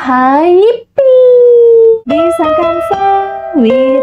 hai Bisa kan sawit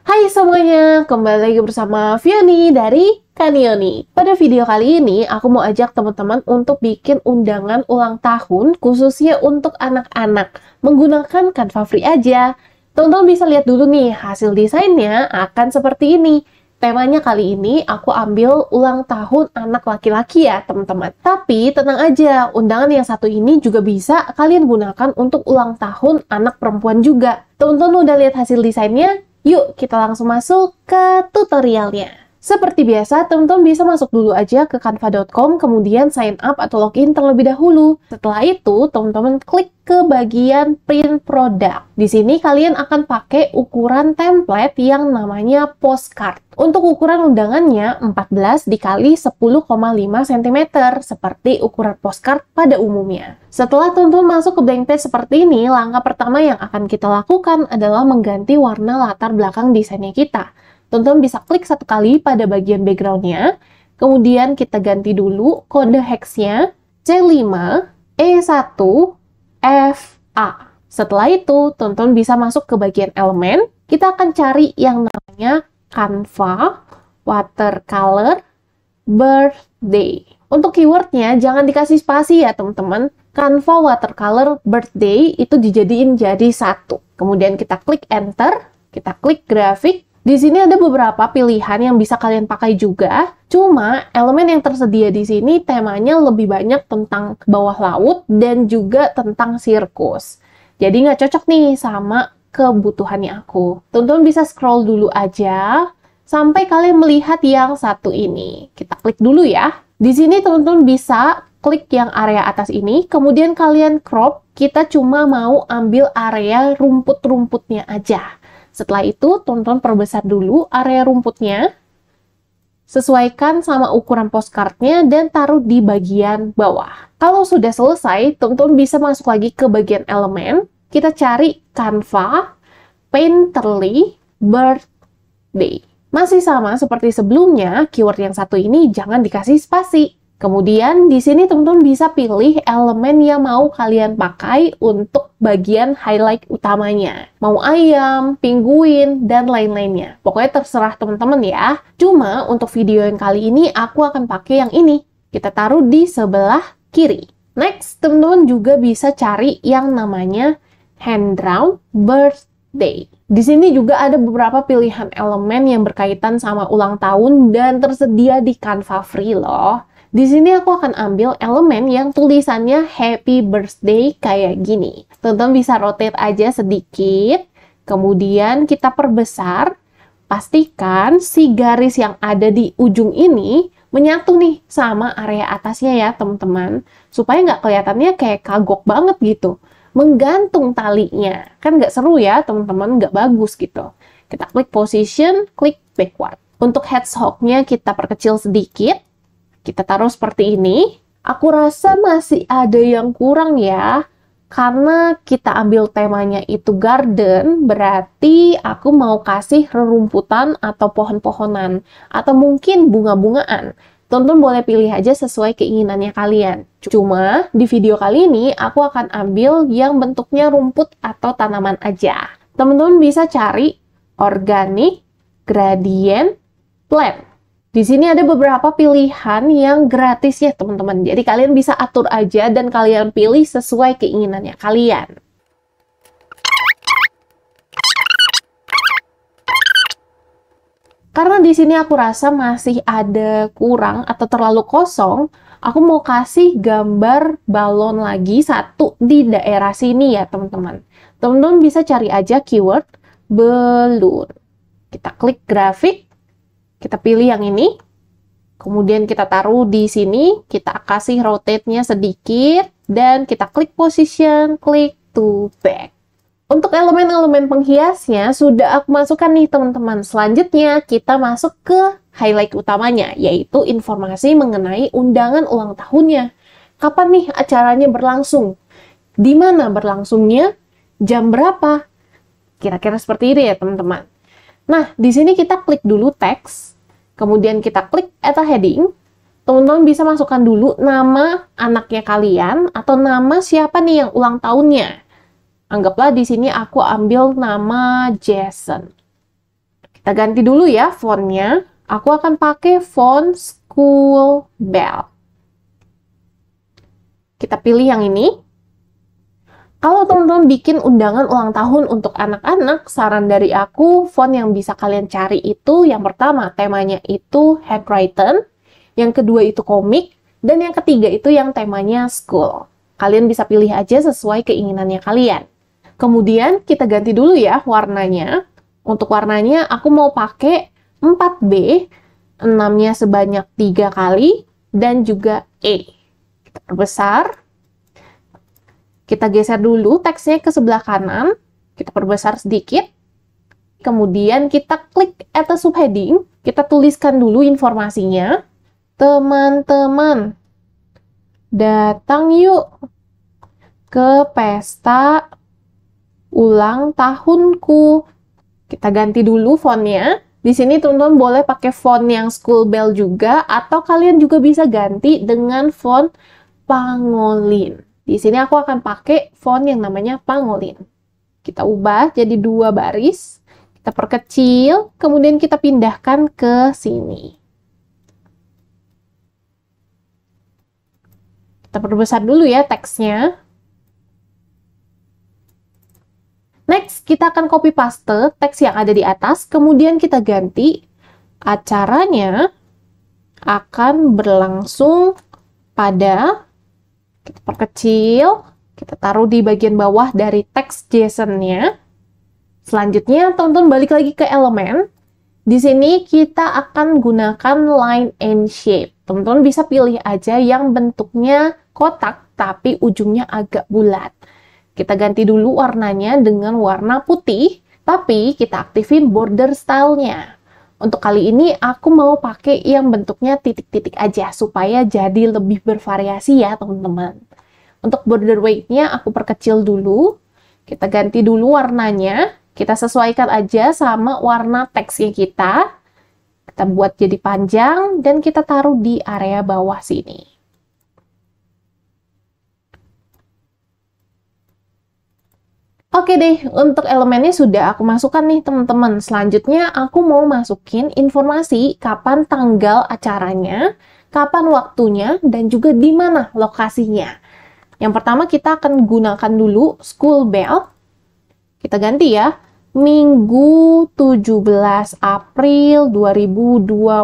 Hai semuanya, kembali lagi bersama Vioni dari Kanioni. Pada video kali ini, aku mau ajak teman-teman untuk bikin undangan ulang tahun khususnya untuk anak-anak menggunakan Canva Free aja. Tonton bisa lihat dulu nih, hasil desainnya akan seperti ini. Temanya kali ini aku ambil ulang tahun anak laki-laki ya teman-teman. Tapi tenang aja, undangan yang satu ini juga bisa kalian gunakan untuk ulang tahun anak perempuan juga. Teman-teman udah lihat hasil desainnya? Yuk kita langsung masuk ke tutorialnya. Seperti biasa, teman-teman bisa masuk dulu aja ke canva.com, kemudian sign up atau login terlebih dahulu. Setelah itu, teman-teman klik ke bagian print product. Di sini kalian akan pakai ukuran template yang namanya postcard. Untuk ukuran undangannya 14 dikali 10,5 cm seperti ukuran postcard pada umumnya. Setelah teman-teman masuk ke blank page seperti ini, langkah pertama yang akan kita lakukan adalah mengganti warna latar belakang desainnya kita. Teman-teman bisa klik satu kali pada bagian backgroundnya, kemudian kita ganti dulu kode hexnya C5, E1, FA. Setelah itu, teman-teman bisa masuk ke bagian elemen. Kita akan cari yang namanya Canva, Watercolor, Birthday. Untuk keywordnya, jangan dikasih spasi ya teman-teman. Canva Watercolor Birthday itu dijadiin jadi satu. Kemudian kita klik Enter, kita klik grafik, di sini ada beberapa pilihan yang bisa kalian pakai juga. Cuma elemen yang tersedia di sini temanya lebih banyak tentang bawah laut dan juga tentang sirkus. Jadi nggak cocok nih sama kebutuhannya aku. Tonton bisa scroll dulu aja sampai kalian melihat yang satu ini. Kita klik dulu ya. Di sini tonton bisa klik yang area atas ini, kemudian kalian crop. Kita cuma mau ambil area rumput-rumputnya aja. Setelah itu, tonton perbesar dulu area rumputnya, sesuaikan sama ukuran postcardnya dan taruh di bagian bawah. Kalau sudah selesai, tonton bisa masuk lagi ke bagian elemen. Kita cari Canva, Painterly, Birthday. Masih sama seperti sebelumnya, keyword yang satu ini jangan dikasih spasi. Kemudian di sini teman-teman bisa pilih elemen yang mau kalian pakai untuk bagian highlight utamanya. Mau ayam, pinguin dan lain-lainnya. Pokoknya terserah teman-teman ya. Cuma untuk video yang kali ini aku akan pakai yang ini. Kita taruh di sebelah kiri. Next, teman-teman juga bisa cari yang namanya hand drawn birthday. Di sini juga ada beberapa pilihan elemen yang berkaitan sama ulang tahun dan tersedia di Canva Free loh. Di sini aku akan ambil elemen yang tulisannya happy birthday kayak gini. Tonton bisa rotate aja sedikit, kemudian kita perbesar. Pastikan si garis yang ada di ujung ini menyatu nih sama area atasnya ya teman-teman. Supaya nggak kelihatannya kayak kagok banget gitu. Menggantung talinya. Kan nggak seru ya teman-teman, nggak bagus gitu. Kita klik position, klik backward. Untuk hedgehognya kita perkecil sedikit kita taruh seperti ini. Aku rasa masih ada yang kurang ya. Karena kita ambil temanya itu garden, berarti aku mau kasih rerumputan atau pohon-pohonan. Atau mungkin bunga-bungaan. Tonton boleh pilih aja sesuai keinginannya kalian. Cuma di video kali ini aku akan ambil yang bentuknya rumput atau tanaman aja. Teman-teman bisa cari organik gradient, plant. Di sini ada beberapa pilihan yang gratis ya teman-teman. Jadi kalian bisa atur aja dan kalian pilih sesuai keinginannya kalian. Karena di sini aku rasa masih ada kurang atau terlalu kosong, aku mau kasih gambar balon lagi satu di daerah sini ya teman-teman. Teman-teman bisa cari aja keyword balloon. Kita klik grafik, kita pilih yang ini. Kemudian kita taruh di sini, kita kasih rotate-nya sedikit, dan kita klik position, klik to back. Untuk elemen-elemen penghiasnya, sudah aku masukkan nih teman-teman. Selanjutnya, kita masuk ke highlight utamanya, yaitu informasi mengenai undangan ulang tahunnya. Kapan nih acaranya berlangsung? Di mana berlangsungnya? Jam berapa? Kira-kira seperti ini ya teman-teman. Nah, di sini kita klik dulu teks, kemudian kita klik atau heading. Teman-teman bisa masukkan dulu nama anaknya kalian atau nama siapa nih yang ulang tahunnya. Anggaplah di sini aku ambil nama Jason. Kita ganti dulu ya fontnya. Aku akan pakai font School Bell. Kita pilih yang ini. Kalau teman-teman bikin undangan ulang tahun untuk anak-anak, saran dari aku, font yang bisa kalian cari itu yang pertama temanya itu handwritten, yang kedua itu komik, dan yang ketiga itu yang temanya school. Kalian bisa pilih aja sesuai keinginannya kalian. Kemudian kita ganti dulu ya warnanya. Untuk warnanya aku mau pakai 4B, 6-nya sebanyak 3 kali, dan juga E. Kita perbesar. Kita geser dulu teksnya ke sebelah kanan, kita perbesar sedikit, kemudian kita klik at the subheading, kita tuliskan dulu informasinya. Teman-teman, datang yuk ke pesta ulang tahunku. Kita ganti dulu fontnya. Di sini teman-teman boleh pakai font yang school bell juga atau kalian juga bisa ganti dengan font pangolin. Di sini aku akan pakai font yang namanya pangolin. Kita ubah jadi dua baris, kita perkecil, kemudian kita pindahkan ke sini. Kita perbesar dulu ya teksnya. Next, kita akan copy paste teks yang ada di atas, kemudian kita ganti acaranya akan berlangsung pada kita perkecil, kita taruh di bagian bawah dari teks JSON-nya. Selanjutnya, tonton balik lagi ke elemen. Di sini kita akan gunakan line and shape. Tonton bisa pilih aja yang bentuknya kotak tapi ujungnya agak bulat. Kita ganti dulu warnanya dengan warna putih, tapi kita aktifin border style-nya. Untuk kali ini aku mau pakai yang bentuknya titik-titik aja supaya jadi lebih bervariasi ya teman-teman. Untuk border weightnya aku perkecil dulu. Kita ganti dulu warnanya. Kita sesuaikan aja sama warna teksnya kita. Kita buat jadi panjang dan kita taruh di area bawah sini. Oke deh, untuk elemennya sudah aku masukkan nih teman-teman. Selanjutnya aku mau masukin informasi kapan tanggal acaranya, kapan waktunya, dan juga di mana lokasinya. Yang pertama kita akan gunakan dulu school bell. Kita ganti ya. Minggu 17 April 2024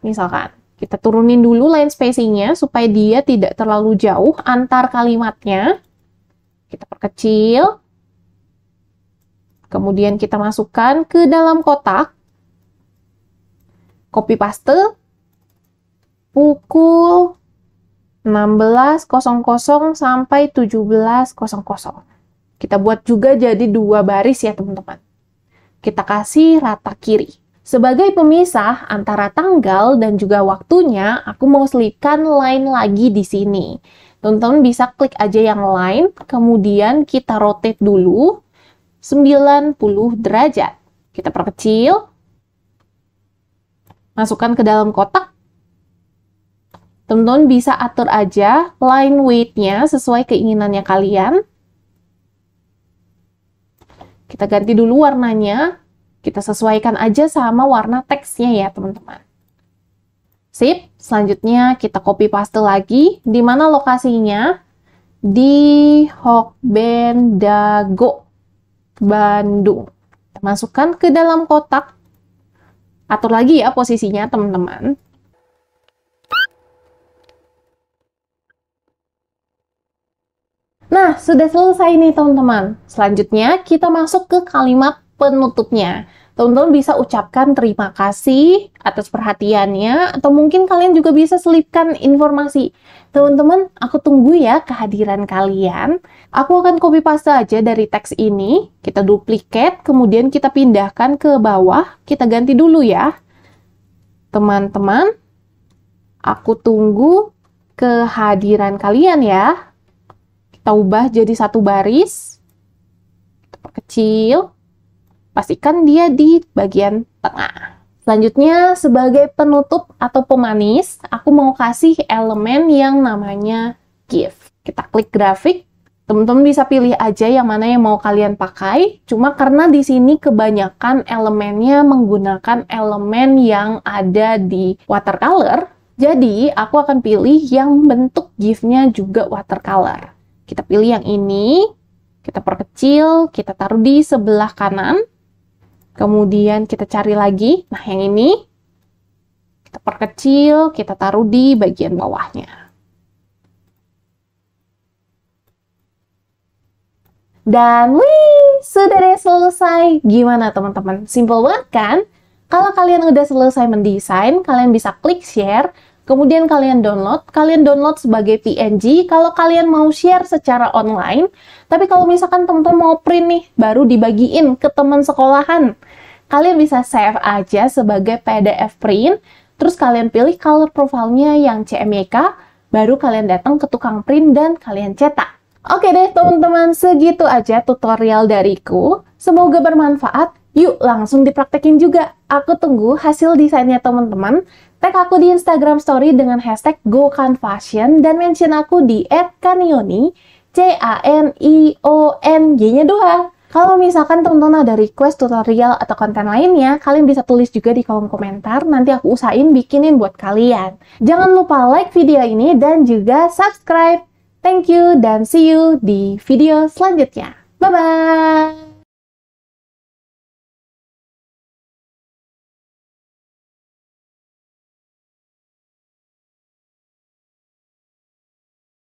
misalkan. Kita turunin dulu line spacingnya supaya dia tidak terlalu jauh antar kalimatnya. Kita perkecil. Kemudian kita masukkan ke dalam kotak. Copy paste. Pukul 16.00 sampai 17.00. Kita buat juga jadi dua baris ya teman-teman. Kita kasih rata kiri. Sebagai pemisah antara tanggal dan juga waktunya, aku mau selipkan line lagi di sini. Teman-teman bisa klik aja yang line, kemudian kita rotate dulu 90 derajat. Kita perkecil. Masukkan ke dalam kotak. Teman-teman bisa atur aja line weight-nya sesuai keinginannya kalian. Kita ganti dulu warnanya kita sesuaikan aja sama warna teksnya ya teman-teman. Sip, selanjutnya kita copy paste lagi. Di mana lokasinya? Di Hokbendago, Bandung. masukkan ke dalam kotak. Atur lagi ya posisinya teman-teman. Nah, sudah selesai nih teman-teman. Selanjutnya kita masuk ke kalimat penutupnya. Teman-teman bisa ucapkan terima kasih atas perhatiannya atau mungkin kalian juga bisa selipkan informasi. Teman-teman, aku tunggu ya kehadiran kalian. Aku akan copy paste aja dari teks ini, kita duplikat, kemudian kita pindahkan ke bawah, kita ganti dulu ya. Teman-teman, aku tunggu kehadiran kalian ya. Kita ubah jadi satu baris. Kita perkecil pastikan dia di bagian tengah. Selanjutnya, sebagai penutup atau pemanis, aku mau kasih elemen yang namanya GIF. Kita klik grafik, teman-teman bisa pilih aja yang mana yang mau kalian pakai. Cuma karena di sini kebanyakan elemennya menggunakan elemen yang ada di watercolor, jadi aku akan pilih yang bentuk GIF-nya juga watercolor. Kita pilih yang ini, kita perkecil, kita taruh di sebelah kanan, Kemudian kita cari lagi. Nah, yang ini kita perkecil, kita taruh di bagian bawahnya. Dan wih, sudah deh selesai. Gimana teman-teman? Simple banget kan? Kalau kalian udah selesai mendesain, kalian bisa klik share Kemudian kalian download, kalian download sebagai PNG kalau kalian mau share secara online. Tapi kalau misalkan teman-teman mau print nih, baru dibagiin ke teman sekolahan. Kalian bisa save aja sebagai PDF print, terus kalian pilih color profile-nya yang CMYK, baru kalian datang ke tukang print dan kalian cetak. Oke deh teman-teman, segitu aja tutorial dariku. Semoga bermanfaat. Yuk langsung dipraktekin juga. Aku tunggu hasil desainnya teman-teman. Tag aku di Instagram story dengan hashtag GoKanFashion dan mention aku di @kanioni C-A-N-I-O-N-G-nya dua. Kalau misalkan teman-teman ada request tutorial atau konten lainnya, kalian bisa tulis juga di kolom komentar, nanti aku usahain bikinin buat kalian. Jangan lupa like video ini dan juga subscribe. Thank you dan see you di video selanjutnya. Bye-bye!